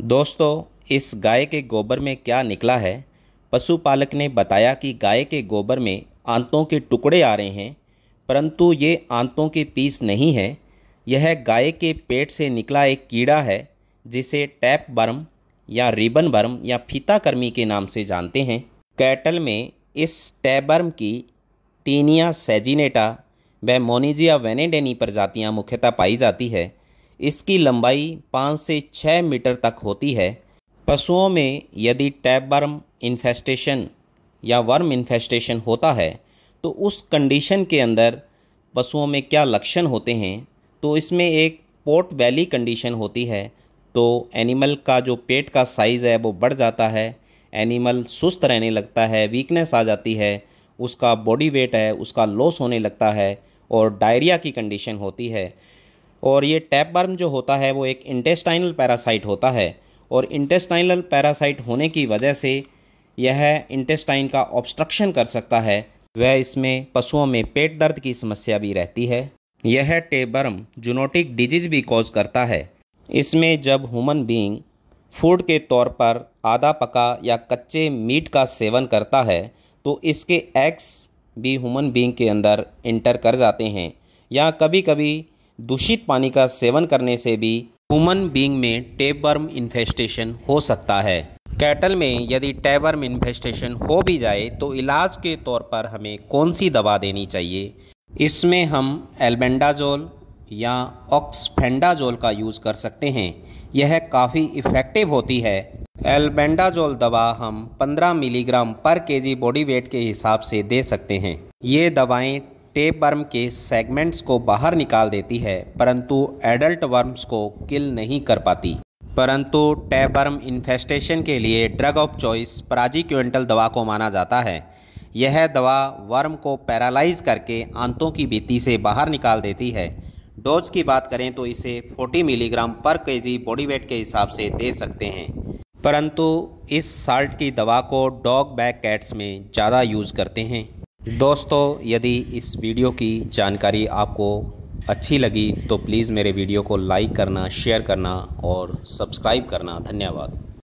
दोस्तों इस गाय के गोबर में क्या निकला है पशुपालक ने बताया कि गाय के गोबर में आंतों के टुकड़े आ रहे हैं परंतु ये आंतों के पीस नहीं है यह गाय के पेट से निकला एक कीड़ा है जिसे टैप बर्म या रिबन बर्म या फीताकर्मी के नाम से जानते हैं कैटल में इस टैबर्म की टीनिया सेजिनेटा व मोनिजिया वेनेडेनी प्रजातियाँ मुख्यतः पाई जाती है इसकी लंबाई 5 से 6 मीटर तक होती है पशुओं में यदि टैप वर्म इन्फेस्टेशन या वर्म इन्फेस्टेशन होता है तो उस कंडीशन के अंदर पशुओं में क्या लक्षण होते हैं तो इसमें एक पोर्ट वैली कंडीशन होती है तो एनिमल का जो पेट का साइज़ है वो बढ़ जाता है एनिमल सुस्त रहने लगता है वीकनेस आ जाती है उसका बॉडी वेट है उसका लॉस होने लगता है और डायरिया की कंडीशन होती है और ये टैप बर्म जो होता है वो एक इंटेस्टाइनल पैरासाइट होता है और इंटेस्टाइनल पैरासाइट होने की वजह से यह इंटेस्टाइन का ऑब्स्ट्रक्शन कर सकता है वह इसमें पशुओं में पेट दर्द की समस्या भी रहती है यह टेबर्म जूनोटिक डिजीज भी कॉज करता है इसमें जब ह्यूमन बीइंग फूड के तौर पर आधा पका या कच्चे मीट का सेवन करता है तो इसके एग्स भी ह्यूमन बीइंग के अंदर इंटर कर जाते हैं या कभी कभी दूषित पानी का सेवन करने से भी ह्यूमन बींग में टेबर्म इन्फेस्टेशन हो सकता है कैटल में यदि टेबर्म इन्फेस्टेशन हो भी जाए तो इलाज के तौर पर हमें कौन सी दवा देनी चाहिए इसमें हम एल्बेंडाजोल या ऑक्सफेंडाजोल का यूज़ कर सकते हैं यह काफ़ी इफ़ेक्टिव होती है एल्बेंडाजोल दवा हम 15 मिलीग्राम पर केजी बॉडी वेट के हिसाब से दे सकते हैं ये दवाएं टेप वर्म के सेगमेंट्स को बाहर निकाल देती है परंतु एडल्ट वर्म्स को किल नहीं कर पाती परंतु टेप वर्म इन्फेस्टेशन के लिए ड्रग ऑफ चॉइस पराजिक्यूंटल दवा को माना जाता है यह दवा वर्म को पैरालाइज करके आंतों की भीति से बाहर निकाल देती है डोज की बात करें तो इसे 40 मिलीग्राम पर केजी बॉडी वेट के हिसाब से दे सकते हैं परंतु इस साल्ट की दवा को डॉग बैग कैट्स में ज़्यादा यूज़ करते हैं दोस्तों यदि इस वीडियो की जानकारी आपको अच्छी लगी तो प्लीज़ मेरे वीडियो को लाइक करना शेयर करना और सब्सक्राइब करना धन्यवाद